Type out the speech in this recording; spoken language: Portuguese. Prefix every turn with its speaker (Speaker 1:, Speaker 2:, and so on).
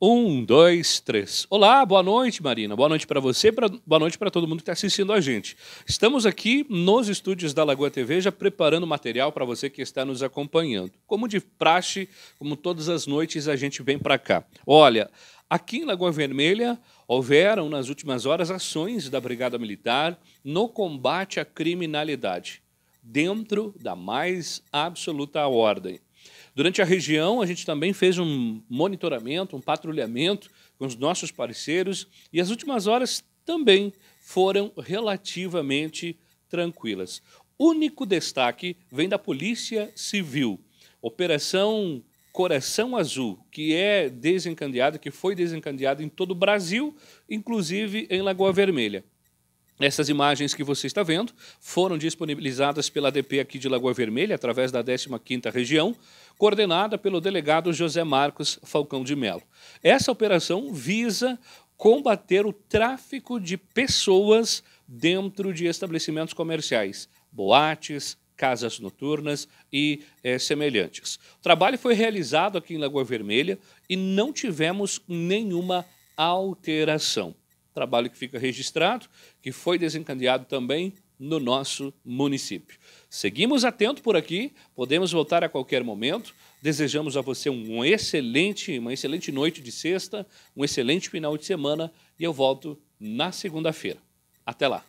Speaker 1: Um, dois, três. Olá, boa noite, Marina. Boa noite para você, pra... boa noite para todo mundo que está assistindo a gente. Estamos aqui nos estúdios da Lagoa TV, já preparando material para você que está nos acompanhando. Como de praxe, como todas as noites, a gente vem para cá. Olha, aqui em Lagoa Vermelha houveram nas últimas horas ações da Brigada Militar no combate à criminalidade, dentro da mais absoluta ordem Durante a região, a gente também fez um monitoramento, um patrulhamento com os nossos parceiros e as últimas horas também foram relativamente tranquilas. Único destaque vem da Polícia Civil. Operação Coração Azul, que é desencandeada, que foi desencandeada em todo o Brasil, inclusive em Lagoa Vermelha. Essas imagens que você está vendo foram disponibilizadas pela DP aqui de Lagoa Vermelha, através da 15ª Região, coordenada pelo delegado José Marcos Falcão de Melo. Essa operação visa combater o tráfico de pessoas dentro de estabelecimentos comerciais, boates, casas noturnas e é, semelhantes. O trabalho foi realizado aqui em Lagoa Vermelha e não tivemos nenhuma alteração trabalho que fica registrado, que foi desencadeado também no nosso município. Seguimos atento por aqui, podemos voltar a qualquer momento. Desejamos a você um excelente, uma excelente noite de sexta, um excelente final de semana e eu volto na segunda-feira. Até lá.